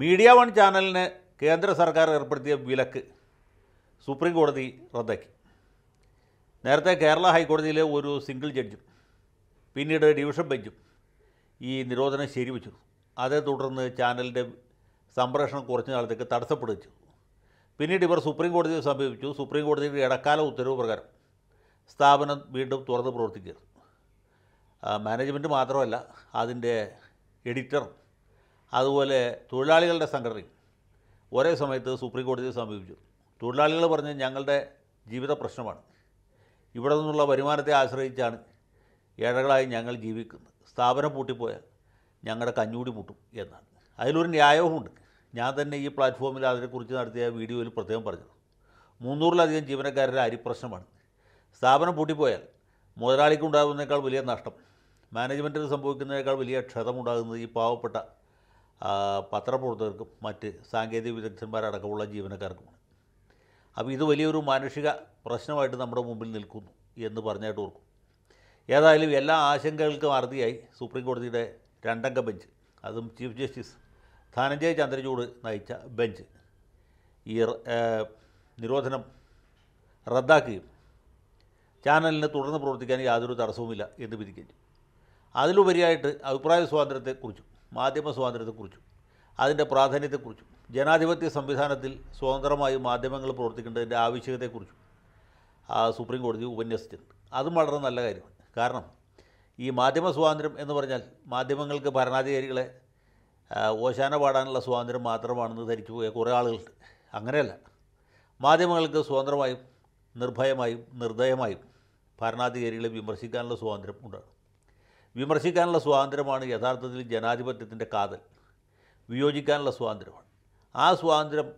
media one ചാനലിന് കേന്ദ്ര സർക്കാർ ഏർപ്പെടുത്തിയ വിലക്ക് സുപ്രീം കോടതി റദ്ദാക്കി നേരത്തെ കേരള ഹൈക്കോടതിയിലെ ഒരു സിംഗിൾ ജഡ്ജും പിന്നീട് ഡിവിഷൻ ബെഞ്ചും ഈ നിരോധനം ശരിവച്ചു അതേ തുടർന്ന് ചാനലിൻ്റെ സംപ്രേഷണം കുറച്ച് നാളത്തേക്ക് തടസ്സപ്പെടുവിച്ചു പിന്നീട് ഇവർ സുപ്രീം കോടതിയെ സമീപിച്ചു സുപ്രീം കോടതിയുടെ ഇടക്കാല ഉത്തരവ് പ്രകാരം സ്ഥാപനം വീണ്ടും തുറന്ന് പ്രവർത്തിക്കരുത് മാനേജ്മെൻറ്റ് മാത്രമല്ല അതിൻ്റെ എഡിറ്റർ അതുപോലെ തൊഴിലാളികളുടെ സംഘടനയും ഒരേ സമയത്ത് സുപ്രീം കോടതിയെ സമീപിച്ചു തൊഴിലാളികൾ പറഞ്ഞ് ഞങ്ങളുടെ ജീവിത പ്രശ്നമാണ് ഇവിടെ നിന്നുള്ള വരുമാനത്തെ ആശ്രയിച്ചാണ് ഏഴകളായി ഞങ്ങൾ ജീവിക്കുന്നത് സ്ഥാപനം പൂട്ടിപ്പോയാൽ ഞങ്ങളുടെ കഞ്ഞൂടി മുട്ടും എന്നാണ് അതിലൊരു ന്യായവുമുണ്ട് ഞാൻ തന്നെ ഈ പ്ലാറ്റ്ഫോമിൽ അതിനെക്കുറിച്ച് നടത്തിയ വീഡിയോയിൽ പ്രത്യേകം പറഞ്ഞു മുന്നൂറിലധികം ജീവനക്കാരുടെ അരിപ്രശ്നമാണ് സ്ഥാപനം പൂട്ടിപ്പോയാൽ മുതലാളിക്കുണ്ടാകുന്നതിനേക്കാൾ വലിയ നഷ്ടം മാനേജ്മെൻറ്റിന് സംഭവിക്കുന്നതിനേക്കാൾ വലിയ ക്ഷതമുണ്ടാകുന്നത് ഈ പാവപ്പെട്ട പത്രപ്രവർത്തകർക്കും മറ്റ് സാങ്കേതിക വിദഗ്ധന്മാരടക്കമുള്ള ജീവനക്കാർക്കുമാണ് അപ്പോൾ ഇത് വലിയൊരു മാനുഷിക പ്രശ്നമായിട്ട് നമ്മുടെ മുമ്പിൽ നിൽക്കുന്നു എന്ന് പറഞ്ഞായിട്ട് ഓർക്കും ഏതായാലും എല്ലാ ആശങ്കകൾക്കും അറുതിയായി സുപ്രീം കോടതിയുടെ രണ്ടംഗ ബെഞ്ച് അതും ചീഫ് ജസ്റ്റിസ് ധനഞ്ജയ് ചന്ദ്രചൂട് നയിച്ച ബെഞ്ച് ഈ നിരോധനം റദ്ദാക്കുകയും ചാനലിന് തുടർന്ന് പ്രവർത്തിക്കാൻ യാതൊരു തടസ്സവുമില്ല എന്ന് വിധിക്കും അതിലുപരിയായിട്ട് അഭിപ്രായ സ്വാതന്ത്ര്യത്തെക്കുറിച്ചും മാധ്യമ സ്വാതന്ത്ര്യത്തെക്കുറിച്ചും അതിൻ്റെ പ്രാധാന്യത്തെക്കുറിച്ചും ജനാധിപത്യ സംവിധാനത്തിൽ സ്വതന്ത്രമായി മാധ്യമങ്ങൾ പ്രവർത്തിക്കേണ്ടതിൻ്റെ ആവശ്യകതയെക്കുറിച്ചും സുപ്രീം കോടതി ഉപന്യസിച്ചിട്ടുണ്ട് അതും വളരെ നല്ല കാര്യമാണ് കാരണം ഈ മാധ്യമ സ്വാതന്ത്ര്യം എന്ന് പറഞ്ഞാൽ മാധ്യമങ്ങൾക്ക് ഭരണാധികാരികളെ ഓശാന പാടാനുള്ള സ്വാതന്ത്ര്യം മാത്രമാണെന്ന് ധരിച്ചു പോയ കുറേ ആളുകളുണ്ട് അങ്ങനെയല്ല മാധ്യമങ്ങൾക്ക് സ്വതന്ത്രമായും നിർഭയമായും നിർദ്ദയമായും ഭരണാധികാരികളെ വിമർശിക്കാനുള്ള സ്വാതന്ത്ര്യം ഉണ്ടാകും വിമർശിക്കാനുള്ള സ്വാതന്ത്ര്യമാണ് യഥാർത്ഥത്തിൽ ജനാധിപത്യത്തിൻ്റെ കാതൽ വിയോജിക്കാനുള്ള സ്വാതന്ത്ര്യമാണ് ആ സ്വാതന്ത്ര്യം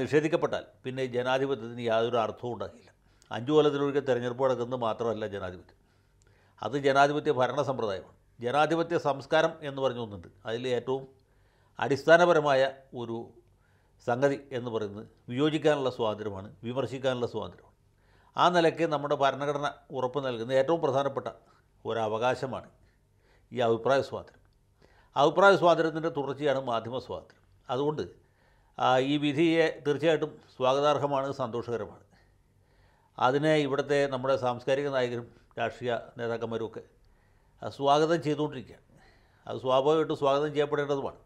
നിഷേധിക്കപ്പെട്ടാൽ പിന്നെ ജനാധിപത്യത്തിന് യാതൊരു അർത്ഥവും ഉണ്ടാകില്ല അഞ്ചു കൊല്ലത്തിലൊഴികെ തിരഞ്ഞെടുപ്പ് നടക്കുന്നത് മാത്രമല്ല ജനാധിപത്യം അത് ജനാധിപത്യ ഭരണ സമ്പ്രദായമാണ് ജനാധിപത്യ സംസ്കാരം എന്ന് പറഞ്ഞൊന്നുണ്ട് അതിൽ ഏറ്റവും അടിസ്ഥാനപരമായ ഒരു സംഗതി എന്ന് പറയുന്നത് വിയോജിക്കാനുള്ള സ്വാതന്ത്ര്യമാണ് വിമർശിക്കാനുള്ള സ്വാതന്ത്ര്യമാണ് ആ നിലയ്ക്ക് നമ്മുടെ ഭരണഘടന ഉറപ്പ് നൽകുന്ന ഏറ്റവും പ്രധാനപ്പെട്ട ഒരവകാശമാണ് ഈ അഭിപ്രായ സ്വാതന്ത്ര്യം അഭിപ്രായ സ്വാതന്ത്ര്യത്തിൻ്റെ തുടർച്ചയാണ് മാധ്യമ സ്വാതന്ത്ര്യം അതുകൊണ്ട് ഈ വിധിയെ തീർച്ചയായിട്ടും സ്വാഗതാർഹമാണ് സന്തോഷകരമാണ് അതിനെ ഇവിടുത്തെ നമ്മുടെ സാംസ്കാരിക നായകരും രാഷ്ട്രീയ നേതാക്കന്മാരും ഒക്കെ സ്വാഗതം ചെയ്തുകൊണ്ടിരിക്കുകയാണ് അത് സ്വാഭാവികമായിട്ടും സ്വാഗതം ചെയ്യപ്പെടേണ്ടതുമാണ്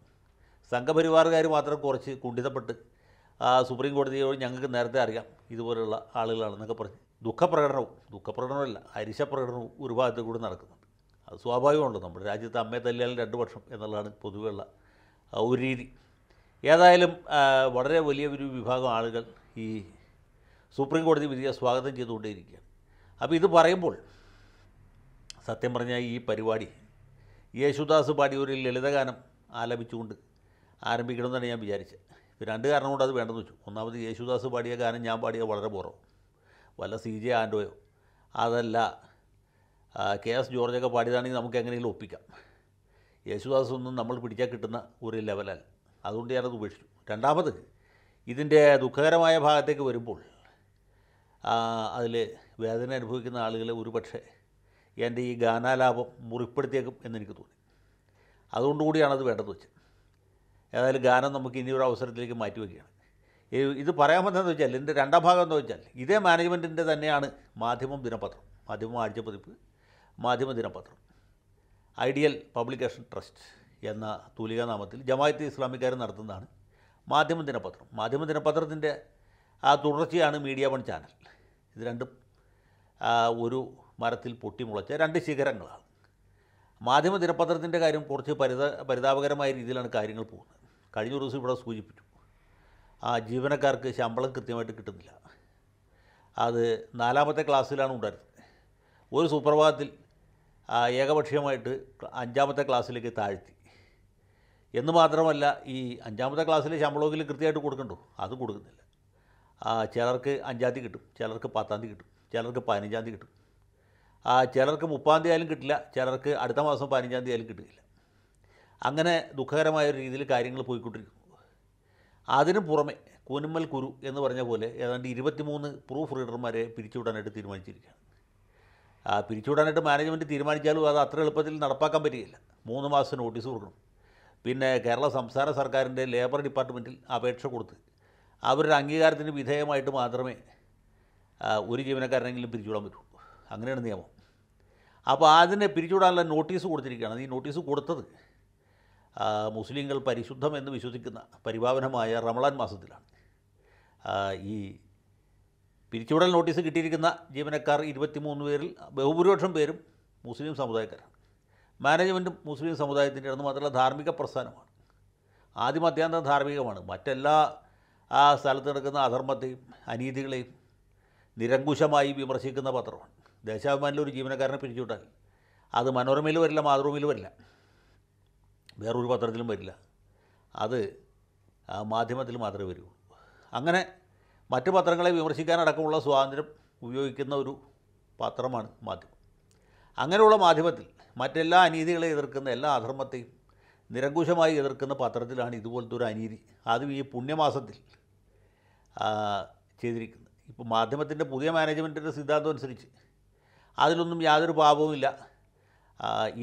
സംഘപരിവാറുകാർ മാത്രം കുറച്ച് കുണ്ഠിതപ്പെട്ട് സുപ്രീം കോടതിയോട് ഞങ്ങൾക്ക് നേരത്തെ അറിയാം ഇതുപോലുള്ള ആളുകളാണെന്നൊക്കെ പറഞ്ഞ് ദുഃഖപ്രകടനവും ദുഃഖപ്രകടനമല്ല പ്രകടനവും ഒരു ഭാഗത്ത് കൂടി നടക്കുന്നുണ്ട് അത് സ്വാഭാവികമുണ്ട് നമ്മുടെ രാജ്യത്ത് അമ്മയെ തല്ലിയാലും രണ്ട് പക്ഷം എന്നുള്ളതാണ് പൊതുവെയുള്ള ഒരു രീതി ഏതായാലും വളരെ വലിയ ഒരു വിഭാഗം ആളുകൾ ഈ സുപ്രീം കോടതി വിധിയെ സ്വാഗതം ചെയ്തുകൊണ്ടേയിരിക്കുകയാണ് അപ്പോൾ ഇത് പറയുമ്പോൾ സത്യം പറഞ്ഞാൽ ഈ പരിപാടി യേശുദാസ് പാടിയ ഒരു ലളിതഗാനം ആലപിച്ചുകൊണ്ട് ആരംഭിക്കണമെന്നാണ് ഞാൻ വിചാരിച്ചത് രണ്ട് കാരണം കൊണ്ട് അത് വേണ്ടെന്ന് വെച്ചു ഒന്നാമത് യേശുദാസ് പാടിയ ഗാനം ഞാൻ പാടിയ വളരെ ബോറവും വല്ല സി ജെ ആൻഡോയോ അതല്ല കെ എസ് ജോർജൊക്കെ പാടിയതാണെങ്കിൽ നമുക്ക് എങ്ങനെയെങ്കിലും ഒപ്പിക്കാം യേശുദാസ് ഒന്നും നമ്മൾ പിടിക്കാൻ കിട്ടുന്ന ഒരു ലെവലല്ല അതുകൊണ്ട് ഞാനത് ഉപേക്ഷിച്ചു രണ്ടാമത് ഇതിൻ്റെ ദുഃഖകരമായ ഭാഗത്തേക്ക് വരുമ്പോൾ അതിൽ വേദന അനുഭവിക്കുന്ന ആളുകളെ ഒരുപക്ഷെ എൻ്റെ ഈ ഗാനാലാപം മുറിപ്പെടുത്തിയേക്കും എന്നെനിക്ക് തോന്നി അതുകൊണ്ടുകൂടിയാണത് വേണ്ടത് വെച്ചത് ഏതായാലും ഗാനം നമുക്ക് ഇനിയൊരു അവസരത്തിലേക്ക് മാറ്റിവെക്കുകയാണ് ഇത് പറയാൻ പറ്റുന്നത് വെച്ചാൽ ഇതിൻ്റെ രണ്ടാം ഭാഗം എന്ന് വെച്ചാൽ ഇതേ മാനേജ്മെൻറ്റിൻ്റെ തന്നെയാണ് മാധ്യമം ദിനപത്രം മാധ്യമം ആഴ്ചപ്പതിപ്പ് മാധ്യമ ദിനപത്രം ഐഡിയൽ പബ്ലിക്കേഷൻ ട്രസ്റ്റ് എന്ന തൂലികാനാമത്തിൽ ജമായത്ത് ഇസ്ലാമിക്കാർ നടത്തുന്നതാണ് മാധ്യമ ദിനപത്രം മാധ്യമ ദിനപത്രത്തിൻ്റെ ആ തുടർച്ചയാണ് മീഡിയ വൺ ചാനൽ ഇത് രണ്ടും ഒരു മരത്തിൽ പൊട്ടിമുളച്ച രണ്ട് ശിഖരങ്ങളാണ് മാധ്യമ ദിനപത്രത്തിൻ്റെ കാര്യം കുറച്ച് പരിത പരിതാപകരമായ രീതിയിലാണ് കാര്യങ്ങൾ പോകുന്നത് കഴിഞ്ഞ ദിവസം ഇവിടെ സൂചിപ്പിച്ചു ആ ജീവനക്കാർക്ക് ശമ്പളം കൃത്യമായിട്ട് കിട്ടുന്നില്ല അത് നാലാമത്തെ ക്ലാസ്സിലാണ് ഉണ്ടായിരുന്നത് ഒരു സുപ്രഭാതത്തിൽ ഏകപക്ഷീയമായിട്ട് അഞ്ചാമത്തെ ക്ലാസ്സിലേക്ക് താഴ്ത്തി എന്ന് മാത്രമല്ല ഈ അഞ്ചാമത്തെ ക്ലാസ്സിലെ ശമ്പളമെങ്കിലും കൃത്യമായിട്ട് കൊടുക്കണ്ടോ അത് കൊടുക്കുന്നില്ല ചിലർക്ക് അഞ്ചാം തീയതി കിട്ടും ചിലർക്ക് പത്താം തീയതി കിട്ടും ചിലർക്ക് പതിനഞ്ചാം തീയതി കിട്ടും ചിലർക്ക് മുപ്പാം തീയതി ആയാലും കിട്ടില്ല ചിലർക്ക് അടുത്ത മാസം പതിനഞ്ചാം തീയതി ആയാലും കിട്ടില്ല അങ്ങനെ ദുഃഖകരമായ ഒരു രീതിയിൽ കാര്യങ്ങൾ പോയിക്കൊണ്ടിരിക്കും അതിനു പുറമെ കൂനമ്മൽ കുരു എന്ന് പറഞ്ഞ പോലെ ഏതാണ്ട് ഇരുപത്തിമൂന്ന് പ്രൂഫ് റീഡർമാരെ പിരിച്ചുവിടാനായിട്ട് തീരുമാനിച്ചിരിക്കുകയാണ് പിരിച്ചുവിടാനായിട്ട് മാനേജ്മെൻറ്റ് തീരുമാനിച്ചാലും അത് അത്ര എളുപ്പത്തിൽ നടപ്പാക്കാൻ പറ്റുകയില്ല മൂന്ന് മാസം നോട്ടീസ് കൊടുക്കണം പിന്നെ കേരള സംസ്ഥാന സർക്കാരിൻ്റെ ലേബർ ഡിപ്പാർട്ട്മെൻറ്റിൽ അപേക്ഷ കൊടുത്ത് അവരുടെ അംഗീകാരത്തിന് വിധേയമായിട്ട് മാത്രമേ ഒരു ജീവനക്കാരനെങ്കിലും പിരിച്ചുവിടാൻ പറ്റുള്ളൂ അങ്ങനെയാണ് നിയമം അപ്പോൾ അതിനെ പിരിച്ചുവിടാനുള്ള നോട്ടീസ് കൊടുത്തിരിക്കുകയാണ് ഈ നോട്ടീസ് കൊടുത്തത് മുസ്ലിങ്ങൾ പരിശുദ്ധമെന്ന് വിശ്വസിക്കുന്ന പരിപാവനമായ റമളാൻ മാസത്തിലാണ് ഈ പിരിച്ചുവിടൽ നോട്ടീസ് കിട്ടിയിരിക്കുന്ന ജീവനക്കാർ ഇരുപത്തിമൂന്ന് പേരിൽ ബഹുഭൂരിപക്ഷം പേരും മുസ്ലിം സമുദായക്കാരാണ് മാനേജ്മെൻറ്റും മുസ്ലിം സമുദായത്തിൻ്റെ ആണെന്ന് മാത്രമല്ല ധാർമ്മിക പ്രസ്ഥാനമാണ് ആദ്യം അത്യാന്തം ധാർമ്മികമാണ് മറ്റെല്ലാ ആ സ്ഥലത്ത് നടക്കുന്ന അധർമ്മത്തെയും അനീതികളെയും നിരങ്കുശമായി വിമർശിക്കുന്ന പത്രമാണ് ദേശാഭിമാനിലൊരു ജീവനക്കാരനെ പിരിച്ചുവിട്ടാൽ അത് മനോരമയിൽ വരില്ല മാതൃഭൂമിയിൽ വരില്ല വേറൊരു പത്രത്തിലും വരില്ല അത് മാധ്യമത്തിൽ മാത്രമേ വരൂ അങ്ങനെ മറ്റ് പത്രങ്ങളെ വിമർശിക്കാനടക്കമുള്ള സ്വാതന്ത്ര്യം ഉപയോഗിക്കുന്ന ഒരു പത്രമാണ് മാധ്യമം അങ്ങനെയുള്ള മാധ്യമത്തിൽ മറ്റെല്ലാ അനീതികളെ എതിർക്കുന്ന എല്ലാ അധർമ്മത്തെയും നിരങ്കുശമായി എതിർക്കുന്ന പത്രത്തിലാണ് ഇതുപോലത്തെ ഒരു അനീതി അതും ഈ പുണ്യമാസത്തിൽ ചെയ്തിരിക്കുന്നത് ഇപ്പോൾ മാധ്യമത്തിൻ്റെ പുതിയ മാനേജ്മെൻറ്റിൻ്റെ സിദ്ധാന്തം അനുസരിച്ച് അതിലൊന്നും യാതൊരു പാപവുമില്ല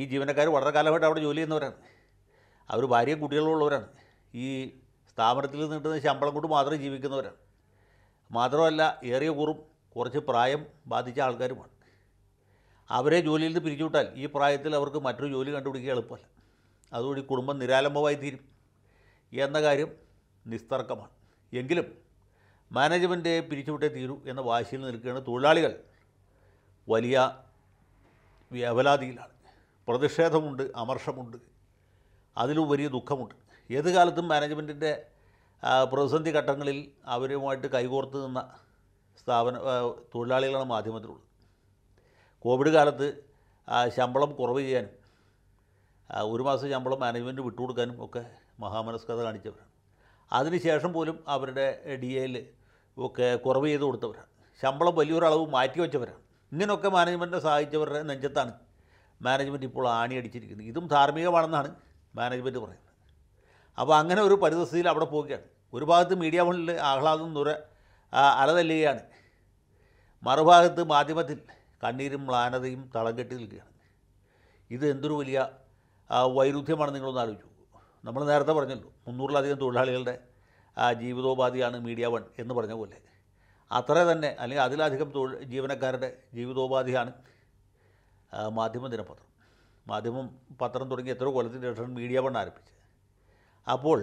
ഈ ജീവനക്കാർ വളരെ കാലമായിട്ട് അവിടെ ജോലി ചെയ്യുന്നവരാണ് അവർ ഭാര്യയും കുട്ടികളുള്ളവരാണ് ഈ സ്ഥാപനത്തിൽ നിന്നിട്ടുന്ന ശമ്പളം കൊണ്ട് മാത്രം ജീവിക്കുന്നവരാണ് മാത്രമല്ല ഏറിയ കുറും കുറച്ച് പ്രായം ബാധിച്ച ആൾക്കാരുമാണ് അവരെ ജോലിയിൽ നിന്ന് പിരിച്ചുവിട്ടാൽ ഈ പ്രായത്തിൽ അവർക്ക് മറ്റൊരു ജോലി കണ്ടുപിടിക്കുക എളുപ്പമല്ല അതുകൊണ്ട് കുടുംബം നിരാലംബമായി തീരും എന്ന കാര്യം നിസ്തർക്കമാണ് എങ്കിലും മാനേജ്മെൻറ്റ് പിരിച്ചുവിട്ടേ തീരൂ എന്ന വാശിയിൽ നിൽക്കുകയാണ് തൊഴിലാളികൾ വലിയ വ്യവലാതിയിലാണ് പ്രതിഷേധമുണ്ട് അമർഷമുണ്ട് അതിലും വലിയ ദുഃഖമുണ്ട് ഏത് കാലത്തും മാനേജ്മെൻറ്റിൻ്റെ പ്രതിസന്ധി ഘട്ടങ്ങളിൽ അവരുമായിട്ട് കൈകോർത്ത് നിന്ന സ്ഥാപന തൊഴിലാളികളാണ് മാധ്യമത്തിലുള്ളത് കോവിഡ് കാലത്ത് ശമ്പളം കുറവ് ചെയ്യാനും ഒരു മാസം ശമ്പളം മാനേജ്മെൻറ്റ് വിട്ടുകൊടുക്കാനും ഒക്കെ മഹാമനസ്കത കാണിച്ചവരാണ് അതിനുശേഷം പോലും അവരുടെ ഡി എയിൽ ഒക്കെ കുറവ് ചെയ്ത് കൊടുത്തവരാണ് ശമ്പളം വലിയൊരളവ് മാറ്റിവെച്ചവരാണ് ഇങ്ങനെയൊക്കെ മാനേജ്മെൻറ്റിനെ സഹായിച്ചവരുടെ നെഞ്ചത്താണ് മാനേജ്മെൻറ്റ് ഇപ്പോൾ ആണിയടിച്ചിരിക്കുന്നത് ഇതും ധാർമ്മികമാണെന്നാണ് മാനേജ്മെൻറ്റ് പറയുന്നത് അപ്പോൾ അങ്ങനെ ഒരു പരിതസ്ഥിതിയിൽ അവിടെ പോവുകയാണ് ഒരു ഭാഗത്ത് മീഡിയ ഫണ്ടിൽ ആഹ്ലാദം നുര അലതല്ലുകയാണ് മറുഭാഗത്ത് മാധ്യമത്തിൽ കണ്ണീരും മ്ലാനതയും തളം കെട്ടി നിൽക്കുകയാണ് ഇത് എന്തൊരു വലിയ വൈരുദ്ധ്യമാണ് നിങ്ങളൊന്ന് ആലോചിച്ചു നമ്മൾ നേരത്തെ പറഞ്ഞല്ലോ മുന്നൂറിലധികം തൊഴിലാളികളുടെ ജീവിതോപാധിയാണ് മീഡിയ വൺ എന്ന് പറഞ്ഞ പോലെ അത്ര തന്നെ അല്ലെങ്കിൽ അതിലധികം തൊഴിൽ ജീവനക്കാരുടെ ജീവിതോപാധിയാണ് മാധ്യമ ദിനപത്രം മാധ്യമം പത്രം തുടങ്ങി എത്ര കൊല്ലത്തിന് ശേഷമാണ് മീഡിയ ഫണ്ട് ആരംഭിച്ചത് അപ്പോൾ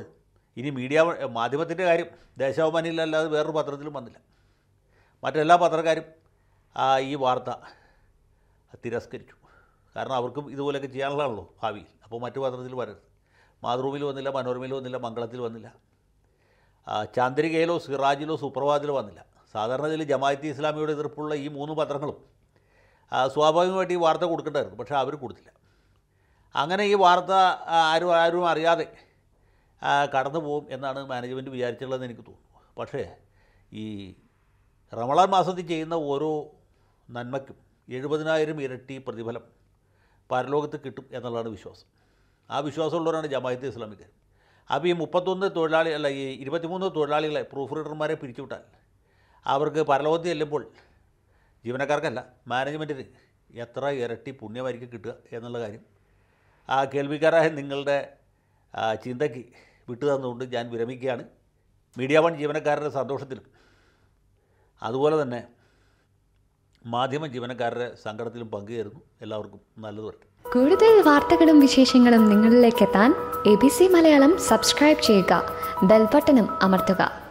ഇനി മീഡിയ മാധ്യമത്തിൻ്റെ കാര്യം ദേശാഭിമാനിയിലല്ലാതെ വേറൊരു പത്രത്തിലും വന്നില്ല മറ്റെല്ലാ പത്രക്കാരും ഈ വാർത്ത തിരസ്കരിച്ചു കാരണം അവർക്കും ഇതുപോലെയൊക്കെ ചെയ്യാനുള്ളതാണല്ലോ ഭാവിയിൽ അപ്പോൾ മറ്റു പത്രത്തിൽ വരരുത് മാതൃഭൂമിയിൽ വന്നില്ല മനോരമയിൽ വന്നില്ല മംഗളത്തിൽ വന്നില്ല ചാന്ദ്രികയിലോ സിറാജിലോ സുപ്രഭാതത്തിലോ വന്നില്ല സാധാരണ ഇതിൽ ജമാഅത്തി ഇസ്ലാമിയുടെ എതിർപ്പുള്ള ഈ മൂന്ന് പത്രങ്ങളും സ്വാഭാവികമായിട്ട് ഈ വാർത്ത കൊടുക്കേണ്ടായിരുന്നു പക്ഷേ അവർ കൊടുത്തില്ല അങ്ങനെ ഈ വാർത്ത ആരും ആരും അറിയാതെ കടന്നു പോകും എന്നാണ് മാനേജ്മെൻറ്റ് വിചാരിച്ചുള്ളതെന്ന് എനിക്ക് തോന്നുന്നു പക്ഷേ ഈ റമളാൻ മാസത്തിൽ ചെയ്യുന്ന ഓരോ നന്മയ്ക്കും എഴുപതിനായിരം ഇരട്ടി പ്രതിഫലം പരലോകത്ത് കിട്ടും എന്നുള്ളതാണ് വിശ്വാസം ആ വിശ്വാസമുള്ളവരാണ് ജമായത്ത് ഇസ്ലാമികർ അപ്പോൾ ഈ മുപ്പത്തൊന്ന് തൊഴിലാളി അല്ല ഈ ഇരുപത്തിമൂന്ന് തൊഴിലാളികളെ പ്രൂഫ് റീഡർമാരെ പിരിച്ചുവിട്ടാൽ അവർക്ക് പരലോകത്ത് ചെല്ലുമ്പോൾ ജീവനക്കാർക്കല്ല മാനേജ്മെൻറ്റിന് എത്ര ഇരട്ടി പുണ്യമായിരിക്കും കിട്ടുക എന്നുള്ള കാര്യം ആ കേൾവിക്കാരായ നിങ്ങളുടെ ചിന്തയ്ക്ക് വിട്ടു തന്നുകൊണ്ട് ഞാൻ വിരമിക്കുകയാണ് മീഡിയ വൺ ജീവനക്കാരുടെ സന്തോഷത്തിലും അതുപോലെ തന്നെ മാധ്യമ ജീവനക്കാരുടെ സങ്കടത്തിലും പങ്കുചേരുന്നു എല്ലാവർക്കും നല്ലത് വരട്ടെ കൂടുതൽ വാർത്തകളും വിശേഷങ്ങളും നിങ്ങളിലേക്ക് എത്താൻ A B C Malayalam subscribe ചെയ്യുക ബെൽബട്ടനും അമർത്തുക